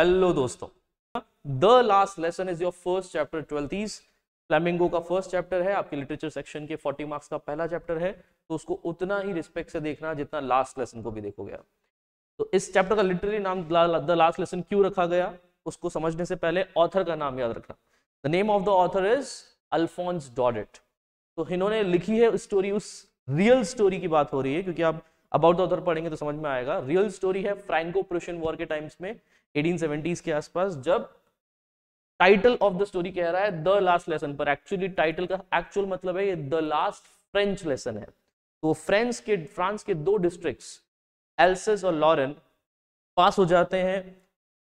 Hello दोस्तों the last lesson is your first chapter twelfth is Flamingo का first chapter है आपके literature section के 40 मार्क्स का पहला चैप्टर है तो उसको उतना ही रिस्पेक्ट से देखना जितना लास्ट लेसन को भी देखोगे आप तो इस चैप्टर का लिटरली नाम द लास्ट लेसन क्यों रखा गया उसको समझने से पहले ऑथर का नाम याद रखना the name of the author is Alphonse Daudet तो इन्होंने लिखी है स्टोरी उस रियल स्टोरी की बात हो रही है क्योंकि आप अबाउट द ऑथर पढ़ेंगे तो समझ में आएगा रियल स्टोरी है फ्रैंको प्रशियन वॉर के टाइम्स में 1870s के आसपास जब टाइटल ऑफ द स्टोरी कह रहा है द लास्ट लेसन पर एक्चुअली टाइटल का एक्चुअल मतलब है ये द लास्ट फ्रेंच लेसन है तो फ्रेंच के फ्रांस के दो डिस्ट्रिक्ट्स एल्सेस और लॉरेन पास हो जाते हैं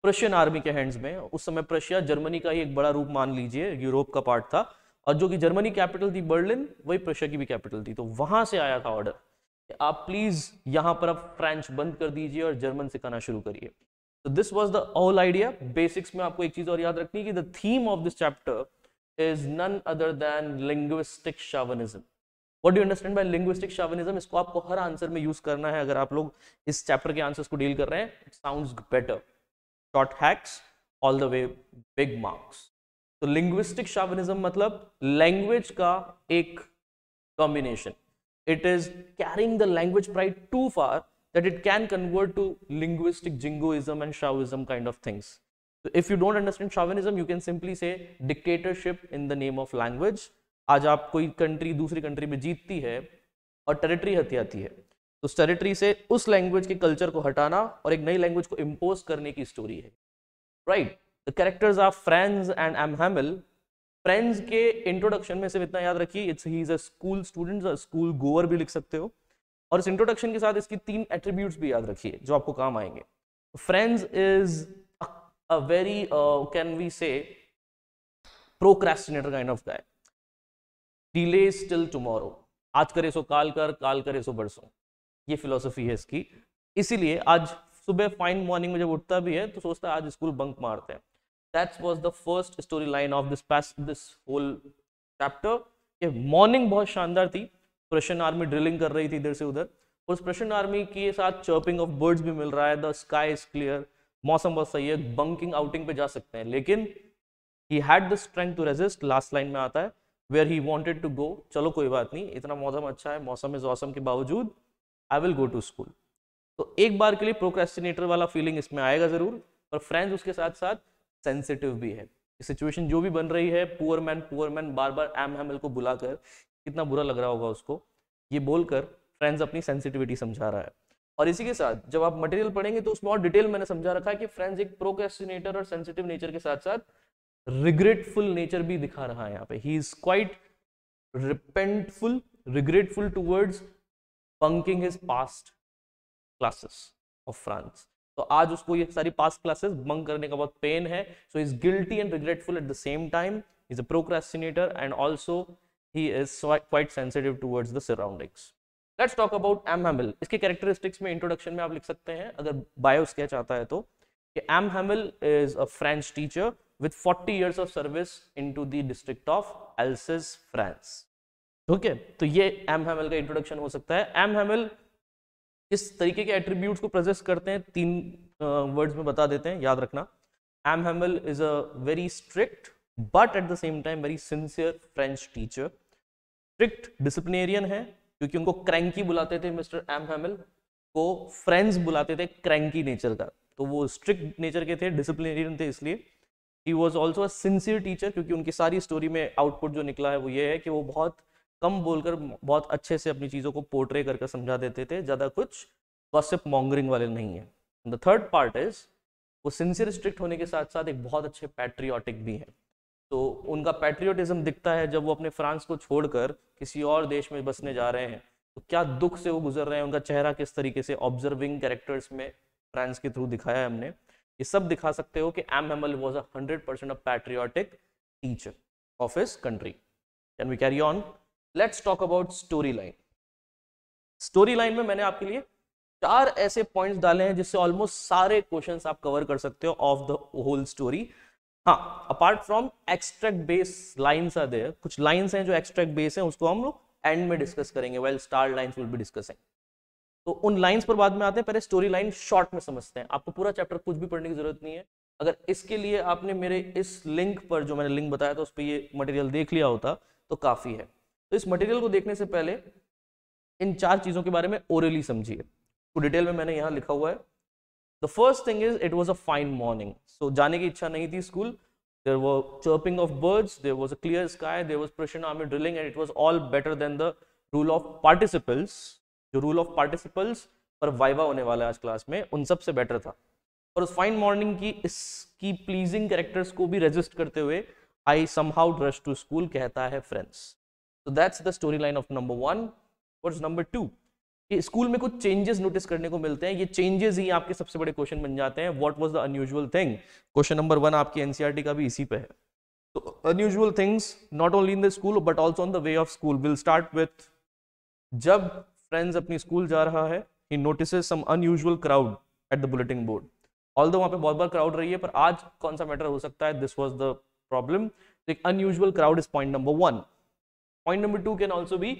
प्रशियन आर्मी के हैंड्स में उस समय प्रशिया जर्मनी का ही एक बड़ा रूप मान लीजिए यूरोप का पार्ट था और जो कि जर्मनी कैपिटल थी बर्लिन वही प्रशिया की भी कैपिटल थी तो वहां से आया था ऑर्डर आप प्लीज यहां पर आप फ्रेंच बंद कर दीजिए और जर्मन से शुरू करिए तो this was the all idea basics में आपको एक चीज और याद रखनी कि the of this chapter is none other than linguistic chauvinism what do understand by linguistic chauvinism इसको आपको हर आंसर में यूज करना है अगर आप लोग इस चैप्टर के आंसर को डील कर रहे हैं sounds better short hacks all the way big marks तो लिंग्विस्टिक शावनिज्म मतलब लैंग्वेज का एक combination it is carrying the language pride too far that it can convert to linguistic jingoism and chauvinism kind of things. So if you don't understand chauvinism, you can simply say dictatorship in the name of language. आज आप कोई country दूसरी country में जीतती है और territory हथियाती है तो उस टेरिटरी से उस लैंग्वेज के कल्चर को हटाना और एक नई लैंग्वेज को इम्पोज करने की स्टोरी है right the characters are Franz and M Hamel Franz के इंट्रोडक्शन में सिर्फ इतना याद रखिए it's he is a school student school goer भी लिख सकते हो और इस इंट्रोडक्शन के साथ इसकी तीन एट्रीब्यूट भी याद रखिए जो आपको काम आएंगे Franz is a very can we say procrastinator kind of guy delay still tomorrow आज करे सो काल कर काल करे सो बरसो ये फिलोसफी है इसकी इसीलिए आज सुबह फाइन मॉर्निंग में जब उठता भी है तो सोचता है आज स्कूल बंक मारते हैं that's was the first story line of this this whole chapter ये मॉर्निंग बहुत शानदार थी प्रशन आर्मी ड्रिलिंग कर रही थी इधर से उधर उस प्रशन आर्मी के साथ चर्पिंग ऑफ बर्ड्स भी मिल रहा है द स्काई इज क्लियर मौसम बहुत सही है बंकिंग आउटिंग पे जा सकते हैं लेकिन he had the strength to resist last line में आता है where he wanted to go चलो कोई बात नहीं इतना मौसम अच्छा है मौसम इज ऑसम के बावजूद I will go to school तो एक बार के लिए प्रोक्रेस्टिनेटर वाला फीलिंग इसमें आएगा जरूर पर फ्रेंड्स उसके साथ साथ सेंसिटिव भी है सिचुएशन जो भी बन रही है पुअर मैन पुअर मैन बार बार एम हेमल को बुलाकर कितना बुरा लग रहा होगा उसको ये बोलकर फ्रेंड्स अपनी सेंसिटिविटी समझा रहा है और इसी के साथ जब आप मटेरियल पढ़ेंगे तो उसमें और डिटेल मैंने समझा रखा है कि फ्रेंड्स एक प्रोकेस्टिनेटर और सेंसिटिव नेचर के साथ साथ रिग्रेटफुल नेचर भी दिखा रहा है यहाँ पे he is quite repentful regretful towards bunking his past classes of Franz तो आज उसको ये सारी पास्ट क्लासेस बंक करने का बहुत पेन है so is guilty and regretful at the same time is a procrastinator and also he is quite sensitive towards the surroundings let's talk about m hamel iske characteristics mein introduction mein आप लिख सकते हैं agar bio sketch आता hai तो कि M Hamel is a French teacher 40 years of service into the district of Alsace france okay to ये M hamel का introduction हो सकता है एम hamel इस तरीके के एट्रीब्यूट्स को प्रजेस्ट करते हैं तीन वर्ड्स uh, में बता देते हैं याद रखना M Hamel is a very strict but at the same time very sincere French teacher strict disciplinarian है क्योंकि उनको क्रैंकी बुलाते थे मिस्टर एम हेमिल को फ्रेंड्स बुलाते थे क्रैंकी नेचर का तो वो स्ट्रिक्ट नेचर के थे डिसिप्लिनेरियन थे इसलिए he was also sincere teacher क्योंकि उनकी सारी स्टोरी में आउटपुट जो निकला है वो ये है कि वो बहुत कम बोलकर बहुत अच्छे से अपनी चीज़ों को पोर्ट्रे करके समझा देते थे ज़्यादा कुछ गॉसिप मॉन्गरिंग वाले नहीं है द थर्ड पार्ट इज वो सिंसियर स्ट्रिक्ट होने के साथ साथ एक बहुत अच्छे पैट्रियाटिक भी हैं तो उनका पैट्रियोटिज्म दिखता है जब वो अपने फ्रांस को छोड़कर किसी और देश में बसने जा रहे हैं तो क्या दुख से वो गुजर रहे हैं उनका चेहरा किस तरीके से ऑब्जर्विंग कैरेक्टर्स में फ्रांस के थ्रू दिखाया है हमने ये सब दिखा सकते हो कि M Hamel was a hundred percent a patriotic teacher of इस country can we carry on let's talk about story line story line में मैंने आपके लिए चार ऐसे पॉइंट्स डाले हैं जिससे ऑलमोस्ट सारे क्वेश्चंस आप कवर कर सकते हो ऑफ द होल स्टोरी हाँ apart from extract base lines are कुछ लाइन्स हैं जो एक्सट्रैक्ट बेस हैं उसको हम लोग एंड में डिस्कस करेंगे well star lines will be discussing तो उन लाइन्स पर बाद में आते हैं पहले स्टोरी लाइन शॉर्ट में समझते हैं आपको पूरा चैप्टर कुछ भी पढ़ने की जरूरत नहीं है अगर इसके लिए आपने मेरे इस लिंक पर जो मैंने लिंक बताया था उस पर ये मटेरियल देख लिया होता तो काफ़ी है तो इस मटेरियल को देखने से पहले इन चार चीज़ों के बारे में ओरली समझिए तो डिटेल में मैंने यहाँ लिखा हुआ है The first thing is it was a fine morning. So जाने की इच्छा नहीं थी school. There were chirping of birds. There was a clear sky. There was Prussian army drilling, and it was all better than the rule of participles. the rule of participles पर viva होने वाला है आज class में उन सब से better था और उस फाइन मॉर्निंग की इसकी प्लीजिंग कैरेक्टर्स को भी रजिस्ट करते हुए I somehow rush to school कहता है Franz So that's the storyline of number one. What's number two? कि स्कूल में कुछ चेंजेस नोटिस करने को मिलते हैं ये चेंजेस ही आपके सबसे बड़े क्वेश्चन बन जाते हैं what was the unusual thing question number one आपके एनसीईआरटी का भी इसी पे है तो unusual things not only in the school but also on the way of school will start with जब फ्रेंड्स अपनी स्कूल जा रहा है he notice some unusual crowd at the bulletin board all वहाँ पे बहुत बार क्राउड रही है पर आज कौन सा मैटर हो सकता है this was the problem unusual crowd is point number one point number two can also भी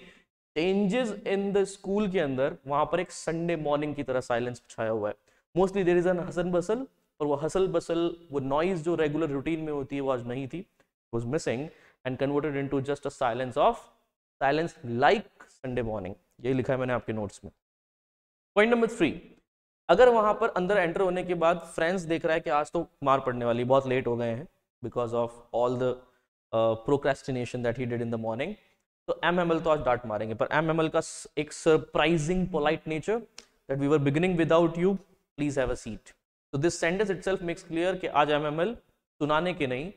चेंजेस इन द स्कूल के अंदर वहां पर एक संडे मॉर्निंग की तरह साइलेंस छाया हुआ है मोस्टली देर इज एन हसन बसल और वो हसल बसल वो नॉइज जो रेगुलर रूटीन में होती है वो आज नहीं थी was missing and converted into just a silence of silence like Sunday morning यही लिखा है मैंने आपके नोट्स में पॉइंट नंबर थ्री अगर वहां पर अंदर एंटर होने के बाद फ्रेंड्स देख रहा है कि आज तो मार पड़ने वाली बहुत लेट हो गए हैं because of all the procrastination that he did in the morning तो एम एम एल तो आज डांट मारेंगे पर एम एम एल का एक surprising polite nature that we were beginning without you please have a seat तो this sentence itself makes clear कि आज एम एम एल सुनाने के नहीं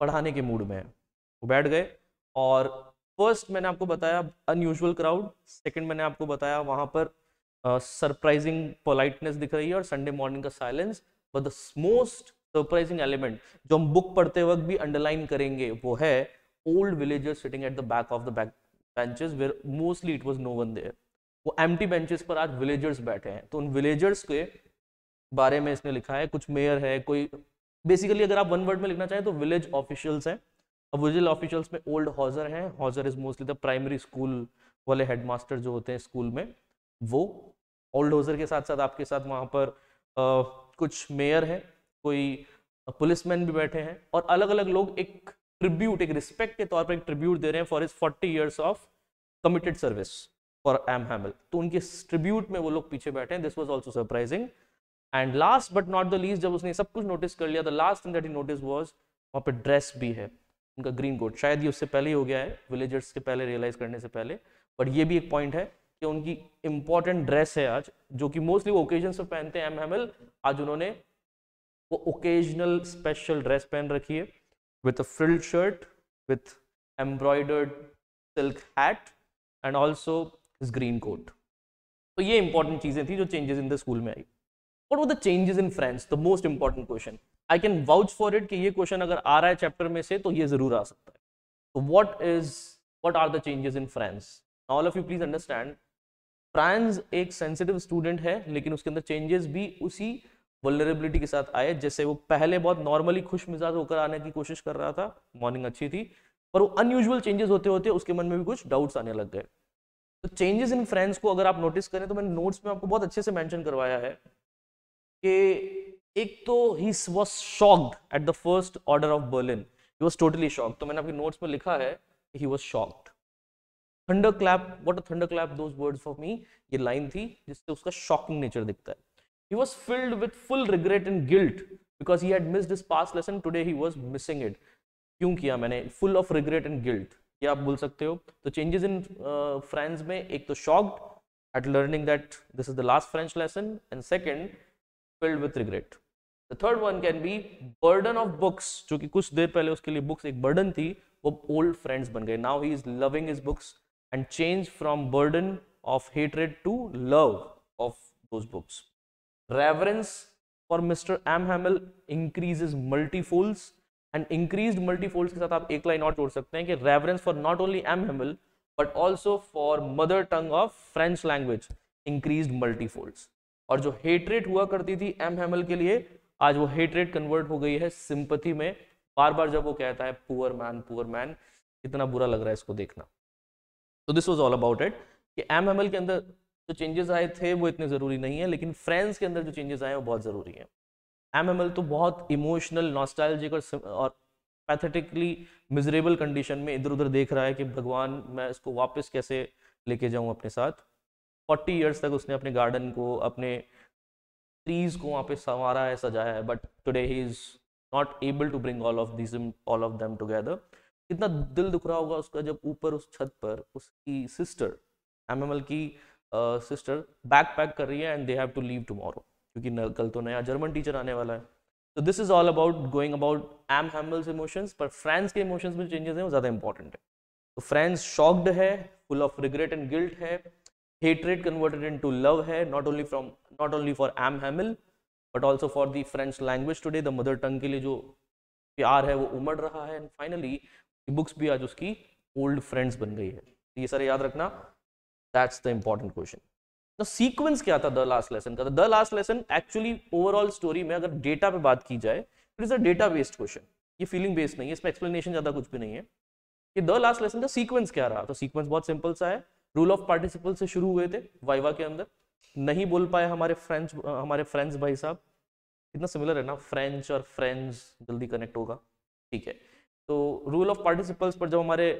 पढ़ाने के मूड में है वो बैठ गए और फर्स्ट मैंने आपको बताया अनयूजुअल क्राउड सेकेंड मैंने आपको बताया वहाँ पर सरप्राइजिंग uh, पोलाइटनेस दिख रही है और संडे मॉर्निंग का silence but the most surprising element जो हम बुक पढ़ते वक्त भी अंडरलाइन करेंगे वो है old villagers sitting at the back of the back benches where mostly it was no one there वो एम्प्टी बेंचेस पर आज विलेजर्स बैठे हैं तो उन विलेजर्स के बारे में इसने लिखा है कुछ मेयर है कोई बेसिकली अगर आप वन वर्ड में लिखना चाहें तो विलेज ऑफिशियल्स हैं अब विलेज ऑफिशियल्स में ओल्ड हॉजर हैं Hauser is mostly the primary school वाले हेडमास्टर जो होते हैं स्कूल में वो ओल्ड हॉजर के साथ साथ आपके साथ वहाँ पर आ, कुछ मेयर हैं कोई पुलिसमैन भी बैठे हैं और अलग अलग लोग एक ट्रिब्यूट एक रिस्पेक्ट के तौर पर एक ट्रिब्यूट दे रहे हैं for is forty years of committed service for M Hamel तो उनके ट्रिब्यूट में वो लोग पीछे बैठे हैं this was also surprising and last but not the least जब उसने सब कुछ नोटिस कर लिया the last thing that he notice was वहाँ पर ड्रेस भी है उनका ग्रीन कोट शायद ये उससे पहले ही हो गया है विलेजर्स के पहले रियलाइज करने से पहले बट ये भी एक पॉइंट है कि उनकी इंपॉर्टेंट ड्रेस है आज जो कि मोस्टली वो ओकेजन पर पहनते हैं एम हैमल आज उन्होंने वो ओकेजनल स्पेशल ड्रेस पहन रखी है with a frilled shirt with embroidered silk hat and also his green coat. So, these important things were changes in the school. Mein what were the changes in France? The most important question. I can vouch for it that this question if it in chapter, then it will come. So, what, is, what are the changes in France? All of you please understand, France is a sensitive student, but changes also vulnerability के साथ आए जैसे वो पहले बहुत normally खुश मिजाज होकर आने की कोशिश कर रहा था मॉर्निंग अच्छी थी पर वो अनयूजल चेंजेस होते होते उसके मन में भी कुछ डाउट्स आने लग गए तो चेंजेस इन फ्रेंड्स को अगर आप नोटिस करें तो मैंने नोट्स में आपको बहुत अच्छे से मैंशन करवाया है कि एक तो he was shocked at the first order of Berlin he was totally shock तो मैंने आपके नोट्स में लिखा है he was shocked thunder clap what a thunder clap those words for me ये लाइन थी जिससे उसका शॉकिंग नेचर दिखता है He was filled with full regret and guilt because he had missed his past lesson. Today he was missing it. क्यों किया मैंने full of regret and guilt ये आप बोल सकते हो तो चेंजेस इन फ्रेंड्स में एक तो shocked at learning that this is the last French lesson and second filled with regret the third one can be burden of books जो कि कुछ देर पहले उसके लिए बुक्स एक बर्डन थी वो ओल्ड फ्रेंड्स बन गए now he is loving his books and change from burden of hatred to love of those books Reverence for Mr. M. Hamill increases multifolds and increase multifold के साथ आप एक लाइन और जोड़ सकते हैं कि reverence for not only M Hamel but also for mother tongue of French language increase multifolds और जो हेटरेट हुआ करती थी एम हेमल के लिए आज वो हेटरेट कन्वर्ट हो गई है सिंपथी में बार बार जब वो कहता है पुअर मैन पुअर मैन कितना बुरा लग रहा है इसको देखना तो this was all about it कि एम हेमल के अंदर जो चेंजेस आए थे वो इतने ज़रूरी नहीं है लेकिन फ्रेंड्स के अंदर जो चेंजेस आए हैं वो बहुत ज़रूरी है एम तो बहुत इमोशनल नॉस्टाइलजिक और और पैथेटिकली मिजरेबल कंडीशन में इधर उधर देख रहा है कि भगवान मैं इसको वापस कैसे लेके जाऊँ अपने साथ फोर्टी ईयर्स तक उसने अपने गार्डन को अपने ट्रीज को वहाँ पे संवारा है सजाया है but today he is not able to bring all of this all of them together कितना दिल दुख रहा होगा उसका जब ऊपर उस छत पर उसकी सिस्टर एम की सिस्टर बैक पैक कर रही है and they have to leave tomorrow क्योंकि कल तो नया जर्मन टीचर आने वाला है तो this is all about going about M Hamel's emotions पर फ्रेंड्स के इमोशंस में चेंजेस हैं वो ज़्यादा इंपॉर्टेंट है तो फ्रेंड्स शॉक्ड है full of regret and guilt है कन्वर्टेड इन टू लव है not only from not only for M hamill but also for the French language today the mother tongue के लिए जो प्यार है वो उमड़ रहा है एंड फाइनली बुक्स भी आज उसकी ओल्ड फ्रेंड्स बन गई है तो ये सारे याद रखना That's the important question. Now sequence क्या था the last lesson का? The last lesson actually overall story में अगर data पे बात की जाए, it is a data based question. ये feeling based नहीं है, इसमें explanation ज़्यादा कुछ भी नहीं है. कि द लास्ट लेसन का सीक्वेंस क्या रहा तो सीक्वेंस बहुत सिंपल सा है रूल ऑफ पार्टिसिपल से शुरू हुए थे वाइवा के अंदर नहीं बोल पाए हमारे फ्रेंच हमारे फ्रेंच भाई साहब कितना सिमिलर है ना फ्रेंच और फ्रेंच जल्दी कनेक्ट होगा ठीक है तो रूल ऑफ पार्टिसिपल्स पर जब हमारे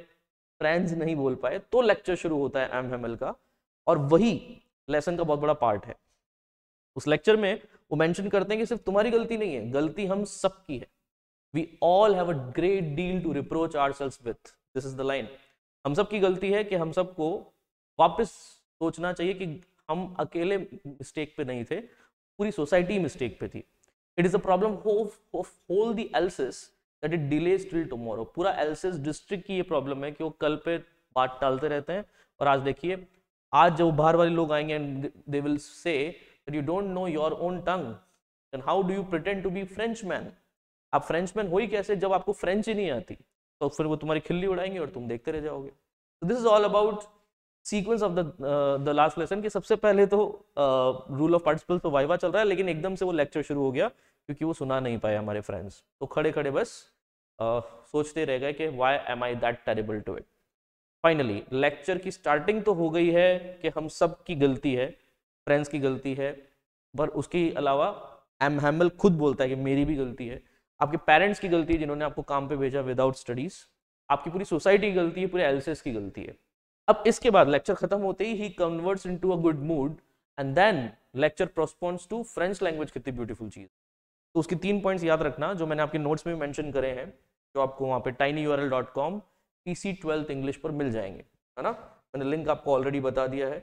फ्रेंड्स नहीं बोल पाए तो लेक्चर शुरू होता है एम हेमल का और वही लेसन का बहुत बड़ा पार्ट है उस लेक्चर में वो मेंशन करते हैं कि सिर्फ तुम्हारी गलती नहीं है गलती हम सबकी है we all have a great deal to reproach ourselves with this is the line हम सबकी गलती है कि हम सबको वापस सोचना चाहिए कि हम अकेले मिस्टेक पे नहीं थे पूरी सोसाइटी मिस्टेक पे थी it is a problem whole the Alsace that it delays till tomorrow पूरा एलसेस डिस्ट्रिक्ट की ये प्रॉब्लम है कि वो कल पे बात टालते रहते हैं और आज देखिए आज जो बाहर वाले लोग आएंगे and they will say you don't know your own tongue and how do you pretend to be French man आप फ्रेंच मैन हो ही कैसे जब आपको फ्रेंच ही नहीं आती तो फिर वो तुम्हारी खिल्ली उड़ाएंगे और तुम देखते रह जाओगे तो this is all about sequence of the the last lesson कि सबसे पहले तो रूल ऑफ पार्टिसिपल्स पर वाइवा चल रहा है लेकिन एकदम से वो लेक्चर शुरू हो गया क्योंकि वो सुना नहीं पाए हमारे फ्रेंड्स तो खड़े खड़े बस आ, सोचते रह गए कि why am I that terrible to it finally lecture की स्टार्टिंग तो हो गई है कि हम सब की गलती है फ्रेंड्स की गलती है पर उसके अलावा एम हैमल खुद बोलता है कि मेरी भी गलती है आपके पेरेंट्स की गलती है जिन्होंने आपको काम पे भेजा विदाउट स्टडीज आपकी पूरी सोसाइटी की गलती है पूरे एलसीएस की गलती है अब इसके बाद लेक्चर खत्म होते ही he converts into a good mood and then lecture responds to French language कितनी ब्यूटीफुल चीज़ तो उसके तीन पॉइंट्स याद रखना जो मैंने आपके नोट्स में मैंशन करे हैं जो आपको वहाँ पे tiny U R L dot com P C twelfth English पर मिल जाएंगे है ना मैंने लिंक आपको ऑलरेडी बता दिया है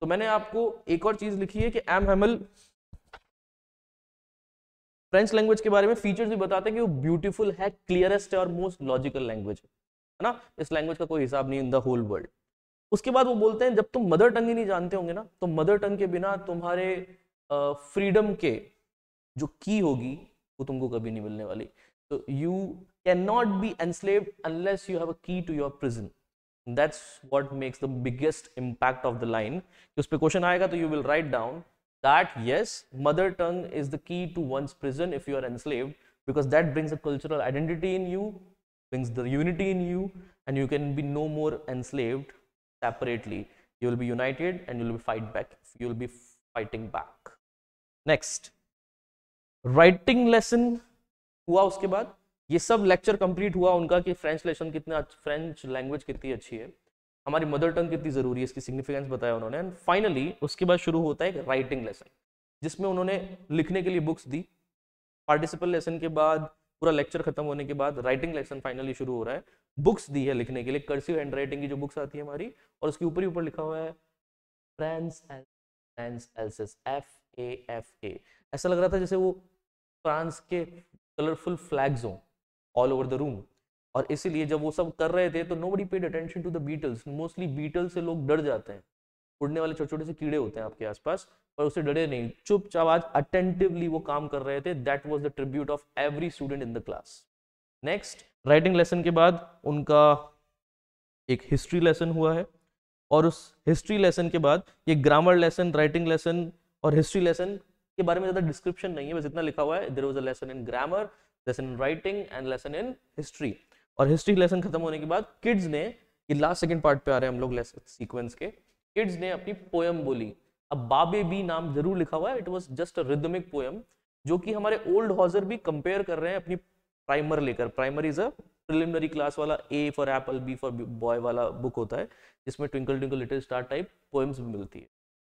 तो मैंने आपको एक और चीज़ लिखी है कि एम हेमल फ्रेंच लैंग्वेज के बारे में फीचर्स भी बताते हैं कि वो ब्यूटीफुल है क्लियरेस्ट है और मोस्ट लॉजिकल लैंग्वेज है ना इस लैंग्वेज का कोई हिसाब नहीं इन द होल वर्ल्ड उसके बाद वो बोलते हैं जब तुम मदर टंग ही नहीं जानते होंगे ना तो मदर टंग के बिना तुम्हारे फ्रीडम के जो की होगी वो तुमको कभी नहीं मिलने वाली तो you can not be enslaved unless you have a key to your prison that's what makes the biggest impact of the line उस क्वेश्चन आएगा तो you will write down that yes mother tongue is the key to one's prison if you are enslaved because that brings a cultural identity in you brings the unity in you and you can be no more enslaved separately you will be united and you will be fight back you will be fighting back next writing lesson हुआ उसके बाद ये सब lecture complete हुआ उनका कि French lesson कितना French language कितनी अच्छी है हमारी मदर टंग कितनी ज़रूरी है इसकी सिग्निफिकेंस बताया उन्होंने एंड फाइनली उसके बाद शुरू होता है एक राइटिंग लेसन जिसमें उन्होंने लिखने के लिए बुक्स दी पार्टिसिपल लेसन के बाद पूरा लेक्चर खत्म होने के बाद राइटिंग लेसन फाइनली शुरू हो रहा है बुक्स दी है लिखने के लिए कर्सिव हैंड राइटिंग की जो बुक्स आती है हमारी और उसके ऊपर ही ऊपर लिखा हुआ है France France Alsace F A F A ऐसा लग रहा था जैसे वो फ्रांस के कलरफुल फ्लैग्स हों ऑल ओवर द रूम और इसीलिए जब वो सब कर रहे थे तो nobody paid attention to the Beatles mostly Beatles से लोग डर जाते हैं उड़ने वाले छोटे छोटे से कीड़े होते हैं आपके आसपास पर उसे डरे नहीं चुपचाप आज अटेंटिवली वो काम कर रहे थे that was the tribute of every student in the class next writing lesson के बाद उनका एक हिस्ट्री लेसन हुआ है और उस हिस्ट्री लेसन के बाद ये ग्रामर लेसन राइटिंग लेसन और हिस्ट्री लेसन के बारे में ज़्यादा डिस्क्रिप्शन नहीं है बस इतना लिखा हुआ है there was a lesson in grammar lesson in writing and lesson in history और हिस्ट्री लेसन खत्म होने के बाद किड्स ने ये लास्ट सेकेंड पार्ट पे आ रहे हैं हम लोग सीक्वेंस के किड्स ने अपनी पोयम बोली अब बाबे बी नाम जरूर लिखा हुआ है it was just rhythmic poem जो कि हमारे ओल्ड हॉजर भी कंपेयर कर रहे हैं अपनी प्राइमर लेकर primer is a preliminary class वाला A for apple B for boy वाला बुक होता है जिसमें twinkle twinkle little star type poems भी मिलती है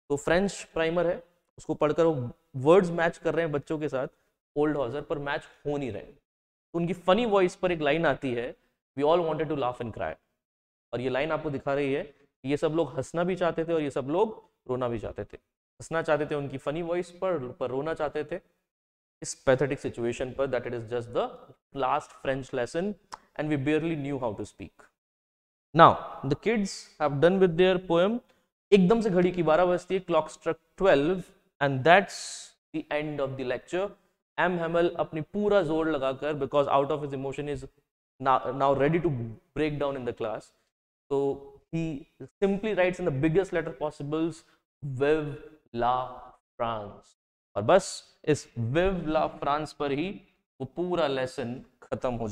तो फ्रेंच प्राइमर है उसको पढ़कर वो वर्ड्स मैच कर रहे हैं बच्चों के साथ ओल्ड हॉजर पर मैच हो नहीं रहे तो उनकी फनी वॉइस पर एक लाइन आती है we all wanted to laugh and cry और ये लाइन आपको दिखा रही है ये सब लोग हंसना भी चाहते थे और ये सब लोग रोना भी चाहते थे हंसना चाहते थे उनकी फनी वॉइस पर पर रोना चाहते थे इस पैथेटिक सिचुएशन पर that it is just the last French lesson and we barely knew how to speak now the kids have done with their poem एकदम से घड़ी की बारह बजती है clock struck twelve and that's the end of the lecture m hamel apni pura zor lagakar because out of his emotion is now, ready to break down in the class so he simply writes in the biggest letter possible vive la france aur bas is vive la france par hi wo lesson khatam ho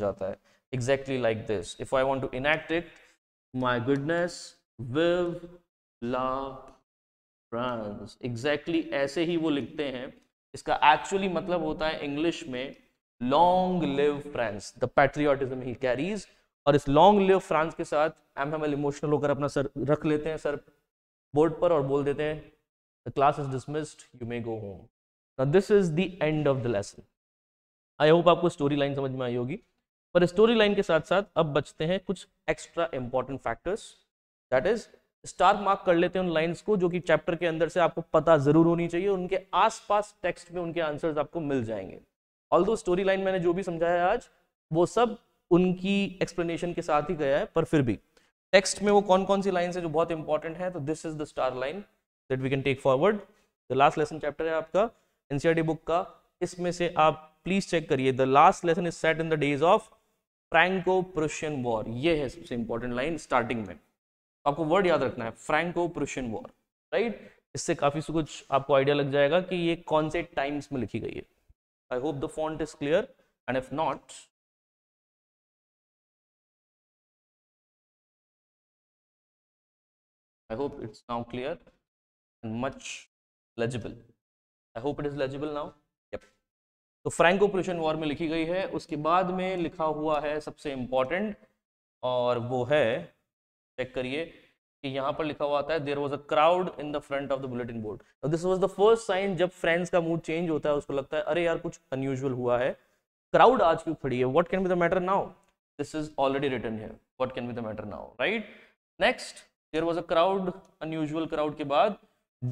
exactly like this if i want to enact it my goodness vive la france. Runs exactly ऐसे ही वो लिखते हैं इसका actually मतलब होता है English में long live France the patriotism ही कैरीज और इस लॉन्ग लिव फ्रांस के साथ एम एम एल इमोशनल होकर अपना सर रख लेते हैं सर बोर्ड पर और बोल देते हैं the class is dismissed you may go home Now this is the end of the lesson. I hope आपको स्टोरी लाइन समझ में आई होगी पर स्टोरी लाइन के साथ साथ अब बचते हैं कुछ extra important factors that is star mark कर लेते हैं उन लाइंस को जो कि चैप्टर के अंदर से आपको पता जरूर होनी चाहिए उनके आसपास टेक्स्ट में उनके आंसर्स आपको मिल जाएंगे ऑल दो स्टोरी लाइन मैंने जो भी समझाया आज वो सब उनकी एक्सप्लेनेशन के साथ ही गया है पर फिर भी टेक्स्ट में वो कौन कौन सी लाइन्स है जो बहुत इंपॉर्टेंट है तो this is the star line that we can take forward the last lesson chapter है आपका एनसीआर बुक e का इसमें से आप प्लीज चेक करिए the last lesson is set in the days of Franco Prussian war ये है सबसे इंपॉर्टेंट लाइन स्टार्टिंग में तो आपको वर्ड याद रखना है फ्रेंको प्रशियन वॉर राइट इससे काफ़ी कुछ आपको आइडिया लग जाएगा कि ये कौन से टाइम्स में लिखी गई है I hope the font is clear and if not I hope it's now clear and much legible I hope it is legible now तो फ्रेंको प्रशियन वॉर में लिखी गई है उसके बाद में लिखा हुआ है सबसे इंपॉर्टेंट और वो है चेक करिए कि यहाँ पर लिखा हुआ आता है there was a crowd in the front of the bulletin board this was the first sign जब फ्रेंड्स का मूड चेंज होता है उसको लगता है अरे यार कुछ अनयूजल हुआ है क्राउड आज क्यों खड़ी है what can be the matter now this is already written है what can be the matter now right next there was a crowd unusual crowd के बाद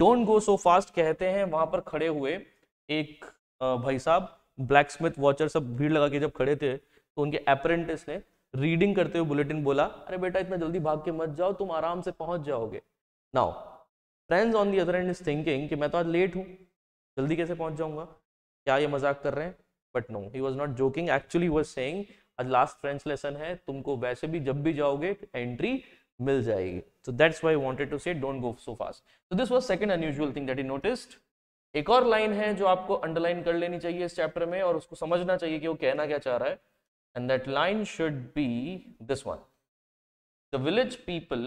डोंट गो सो फास्ट कहते हैं वहां पर खड़े हुए एक भाई साहब ब्लैक स्मिथ वॉचर सब भीड़ लगा के जब खड़े थे तो उनके अप्रेंटिस ने रीडिंग करते हुए बुलेटिन बोला अरे बेटा इतना जल्दी भाग के मत जाओ तुम आराम से पहुंच जाओगे now Franz on the other end is thinking कि मैं तो आज लेट हूँ जल्दी कैसे पहुंच जाऊंगा क्या ये मजाक कर रहे हैं but no he was not joking actually was saying आज लास्ट फ्रेंच लेसन है तुमको वैसे भी जब भी जाओगे एंट्री मिल जाएगी so that's why wanted to say don't go so fast तो this was second unusual thing that is noticed एक और लाइन है जो आपको अंडरलाइन कर लेनी चाहिए इस चैप्टर में और उसको समझना चाहिए कि वो कहना क्या चाह रहा है and that line should be this one the village people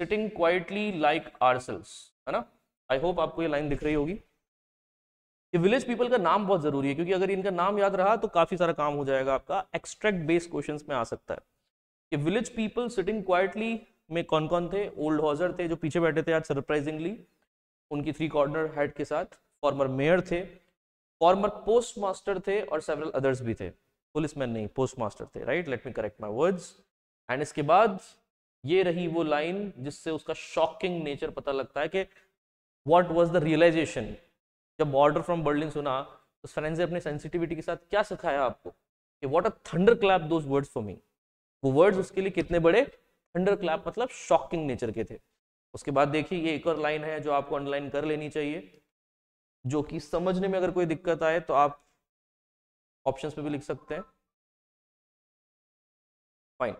sitting quietly like ourselves है ना आई होप आपको ये लाइन दिख रही होगी ये विलेज पीपल का नाम बहुत जरूरी है क्योंकि अगर इनका नाम याद रहा तो काफी सारा काम हो जाएगा आपका एक्सट्रैक्ट बेस्ड क्वेश्चन में आ सकता है ये विलेज पीपल सिटिंग क्वाइटली में कौन कौन थे ओल्ड हॉजर थे जो पीछे बैठे थे आज सरप्राइजिंगली उनकी थ्री कॉर्नर हेड के साथ फॉर्मर मेयर थे फॉर्मर पोस्ट मास्टर थे और सेवरल अदर्स भी थे पुलिसमैन नहीं पोस्ट मास्टर थे right let me correct my words and इसके बाद ये रही वो लाइन जिससे उसका शॉकिंग नेचर पता लगता है कि वॉट वॉज द रियलाइजेशन जब ऑर्डर फ्रॉम बर्लिन सुना तो फ्रेंड ने अपने सेंसिटिविटी के साथ क्या सिखाया आपको कि what a thunder clap those words for me वो वर्ड्स उसके लिए कितने बड़े थंडर क्लैप मतलब शॉकिंग नेचर के थे उसके बाद देखिए ये एक और लाइन है जो आपको अंडरलाइन कर लेनी चाहिए जो कि समझने में अगर कोई दिक्कत आए तो आप ऑप्शंस पे भी लिख सकते हैं फाइन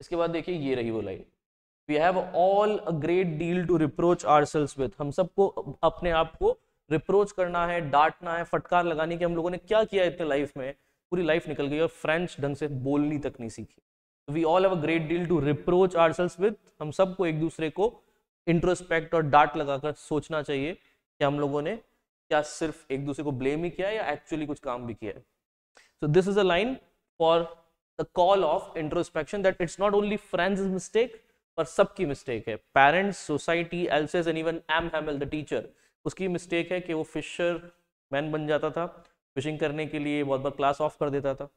इसके बाद देखिए ये रही वो line we have all a great deal to reproach ourselves with हम सबको अपने आप को रिप्रोच करना है डांटना है फटकार लगाने की हम लोगों ने क्या किया इतने लाइफ में पूरी लाइफ निकल गई और फ्रेंच ढंग से बोलनी तक नहीं सीखी we all have a great deal to reproach ourselves with हम सबको एक दूसरे को इंट्रोस्पेक्ट और डांट लगाकर सोचना चाहिए कि हम लोगों ने क्या सिर्फ एक दूसरे को ब्लेम ही किया या एक्चुअली कुछ काम भी किया है So this is a line for the call of introspection that it's not only Franz's mistake पर सबकी मिस्टेक है parents society Alsace and even M Hamel the teacher उसकी मिस्टेक है कि वो फिशर मैन बन जाता था फिशिंग करने के लिए बहुत बार क्लास ऑफ कर देता था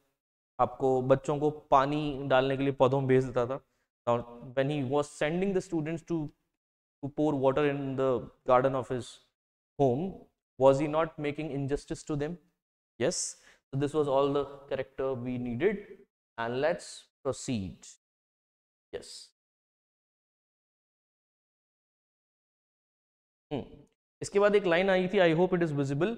आपको बच्चों को पानी डालने के लिए पौधों में भेज देता था when he was sending the students to to pour water in the garden of his home was he not making injustice to them yes So this was all the character we needed and let's proceed. Yes. Hmm. Iske baad ek line aayi thi, I hope it is visible.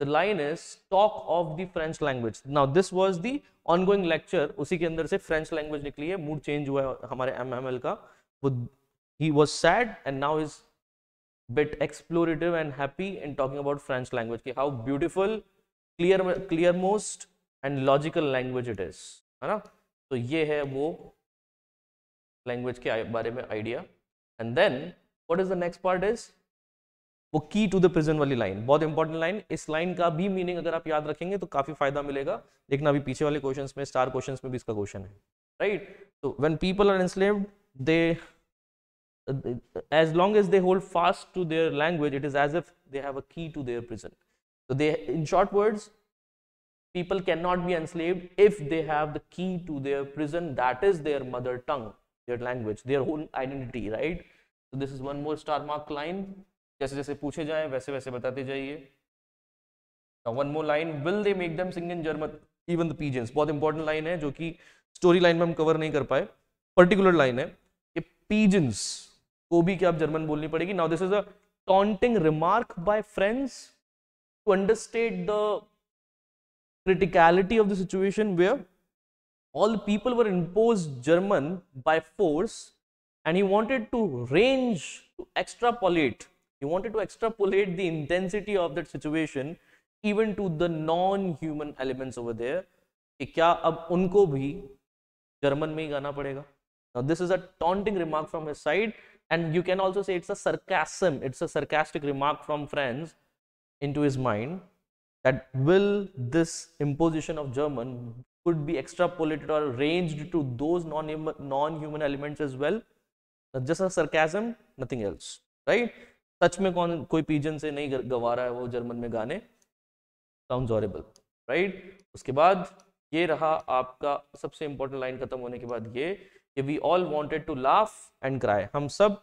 The line is talk of the French language. Now this was the ongoing lecture. Usi ke andar se French language nikli hai. Mood change hua hai humare MML ka. He was sad and now is bit explorative and happy in talking about French language. Ki how beautiful clear clear most and logical language it is है ना तो ये है वो language के बारे में idea and then what is the next part is वो की टू द प्रिजन वाली लाइन बहुत इंपॉर्टेंट लाइन इस लाइन का भी मीनिंग अगर आप याद रखेंगे तो काफी फायदा मिलेगा देखना अभी पीछे वाले क्वेश्चन में स्टार क्वेश्चन में भी इसका क्वेश्चन है राइट तो when people are enslaved they as long as they hold fast to their language it is as if they have a key to their prison So they, in short words, people cannot be enslaved if they have the key to their prison. That is their mother tongue, their language, their own identity, right? So this is one more star mark line. jaise jaise puche jaye waise waise batate jaiye now one more line will they make them sing in german even the pigeons bahut important line hai jo ki story line mein hum cover nahi kar पाए particular line hai ki pigeons ko bhi kya ab german bolni padegi now this is a taunting remark by friends to understate the criticality of the situation where all the people were imposed German by force and he wanted to range, to extrapolate, he wanted to extrapolate the intensity of that situation even to the non-human elements over there कि क्या अब उनको भी German में ही गाना पड़ेगा Now, this is a taunting remark from his side and you can also say it's a sarcasm, it's a sarcastic remark from friends into his mind that will this imposition of German could be extrapolated or ranged to those non-human elements as well. Just a sarcasm, nothing else, right? Such mein kon koi pigeon se nahi गवा रहा है वो German में गाने sound ऑरेबल right उसके बाद ये रहा आपका सबसे इंपॉर्टेंट लाइन खत्म होने के बाद ये कि we all wanted to laugh and cry हम सब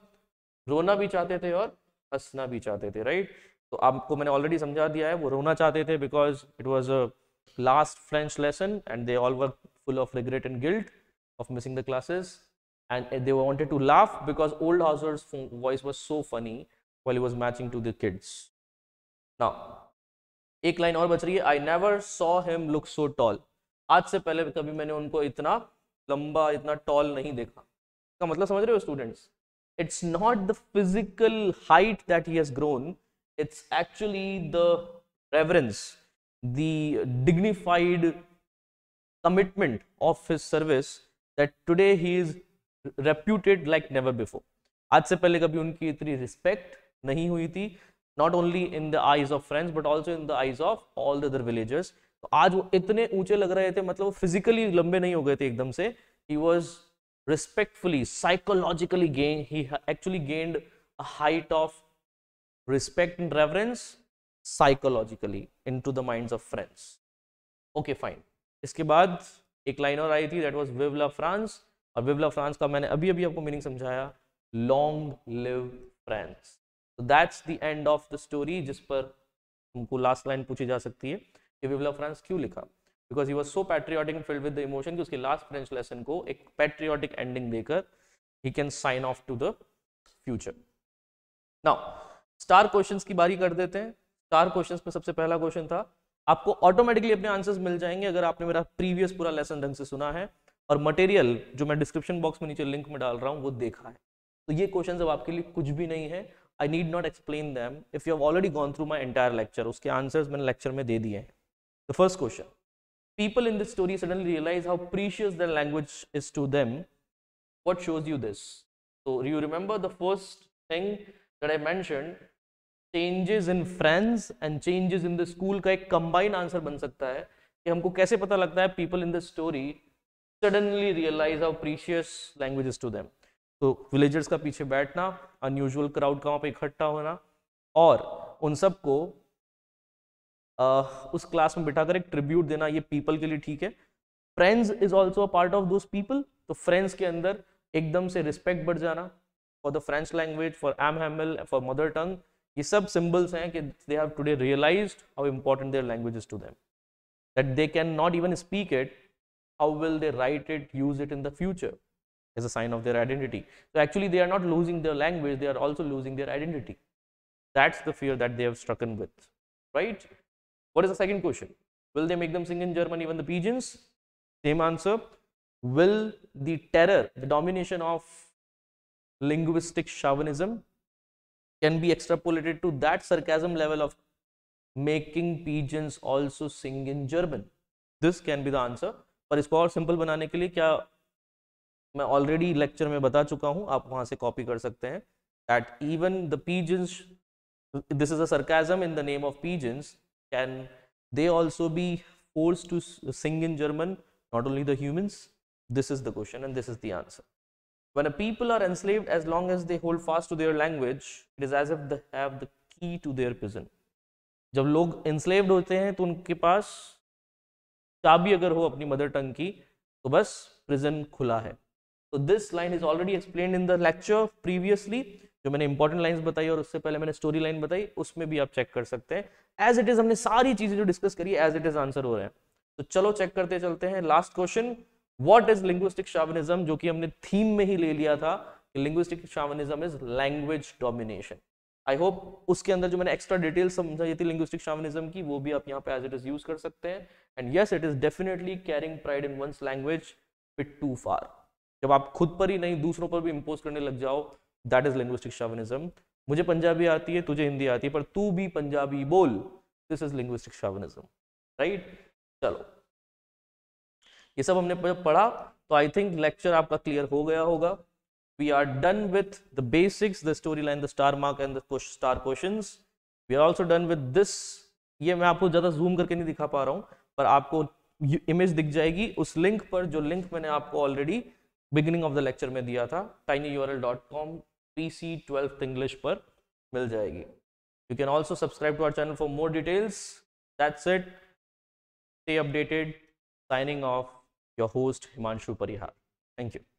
रोना भी चाहते थे और हंसना भी चाहते थे राइट तो आपको मैंने ऑलरेडी समझा दिया है वो रोना चाहते थे because it was a last French lesson and they all work full of regret and guilt of missing the classes and they wanted to laugh because old Hauser's voice was so funny while was matching to the kids kids. एक लाइन और बच रही है I never saw him look so tall आज से पहले कभी मैंने उनको इतना लंबा इतना टॉल नहीं देखा का मतलब समझ रहे हो students it's not the physical height that he has grown it's actually the reverence the dignified commitment of his service that today he is reputed like never before aaj se pehle kabhi unki itni respect nahi hui thi not only in the eyes of friends but also in the eyes of all the other villagers to aaj wo itne unche lag rahe the matlab wo physically lambe nahi ho gaye the ekdam se he was respectfully psychologically gained he actually gained a height of respect and reverence psychologically into the minds of friends okay fine इसके बाद एक लाइन और आई थी that was विवला France और विवला France का मैंने अभी अभी आपको मीनिंग समझाया लॉन्ग लिव फ्रांस तो that's the end of the story जिस पर हमको लास्ट लाइन पूछी जा सकती है कि विवला फ्रांस क्यों लिखा because he was so patriotic and filled with the emotion कि उसके लास्ट फ्रेंच लेसन को एक पैट्रियाटिक एंडिंग देकर he can sign off to the future now star question की बारी कर देते हैं स्टार क्वेश्चन में सबसे पहला क्वेश्चन था आपको ऑटोमेटिकली अपने आंसर्स मिल जाएंगे अगर आपने मेरा प्रीवियस पूरा लेसन ढंग से सुना है और मटेरियल जो मैं डिस्क्रिप्शन बॉक्स में नीचे लिंक में डाल रहा हूँ वो देखा है तो ये क्वेश्चन अब आपके लिए कुछ भी नहीं है I need not explain them if you have already gone through my entire lecture उसके आंसर्स मैंने लेक्चर में दे दिए हैं the first question people in this story suddenly realise how precious their language is to them what shows you this तो you remember the first thing that i mentioned changes in Franz and changes in the school का एक combined answer बन सकता है कि हमको कैसे पता लगता है people in the story suddenly realise our precious languages to them तो विलेजर्स का पीछे बैठना अनयूजल क्राउड का वहाँ पे इकट्ठा होना और उन सबको उस क्लास में बिठाकर एक ट्रिब्यूट देना ये पीपल के लिए ठीक है friends is also a part of those people तो फ्रेंड्स के अंदर एकदम से रिस्पेक्ट बढ़ जाना for the French language for एम हेमल फॉर मदर टंग ये सब सिम्बल्स हैं कि they have today realized how important their language is to them that they can not even speak it how will they write it use it in the future as a sign of their identity. So actually they are not losing their language, they are also losing their identity. That's the fear that they have stricken with, right? What is the second question? Will they make them sing in German even the pigeons? Same answer. Will the terror, the domination of linguistic chauvinism can be extrapolated to that sarcasm level of making pigeons also sing in German. This can be the answer. पर इसको और simple बनाने के लिए क्या मैं already lecture में बता चुका हूँ आप वहाँ से कॉपी कर सकते हैं that even the pigeons this is a sarcasm in the name of pigeons can they also be force to sing in German not only the humans this is the question and this is the answer When a people are enslaved, as long as they hold fast to their language, it is as if they have the key to their prison. जब लोग enslaved होते हैं तो उनके पास चाबी अगर हो अपनी मदर टंग की तो बस प्रिजन खुला है तो this line is already explain in the lecture previously जो मैंने इंपॉर्टेंट लाइंस बताई और उससे पहले मैंने स्टोरी लाइन बताई उसमें भी आप चेक कर सकते हैं एज इट इज हमने सारी चीजें जो डिस्कस करी एज इट इज आंसर हो रहे हैं तो चलो चेक करते चलते हैं last question what is linguistic chauvinism जो कि हमने थीम में ही ले लिया था linguistic chauvinism is language domination I hope उसके अंदर जो मैंने एक्स्ट्रा डिटेल समझाई थी लिंग्विस्टिक शावनिज्म की वो भी आप यहाँ पे एज इट इज यूज कर सकते हैं and yes it is definitely carrying pride in one's language fit to far जब आप खुद पर ही नहीं दूसरों पर भी इम्पोज करने लग जाओ दैट इज लिंग्विस्टिक शावनिज्म मुझे पंजाबी आती है तुझे हिंदी आती है पर तू भी पंजाबी बोल this is linguistic chauvinism right चलो ये सब हमने जब पढ़ा तो आई थिंक लेक्चर आपका क्लियर हो गया होगा we are done with the basics the story line the star mark and star question we are also done with this ये मैं आपको ज़्यादा जूम करके नहीं दिखा पा रहा हूँ पर आपको इमेज दिख जाएगी उस लिंक पर जो लिंक मैंने आपको already beginning of the lecture में दिया था tiny U R L dot com P C twelfth English पर मिल जाएगी you can also subscribe to our channel for more details that's it stay updated signing off your host Himanshu Parihar. Thank you.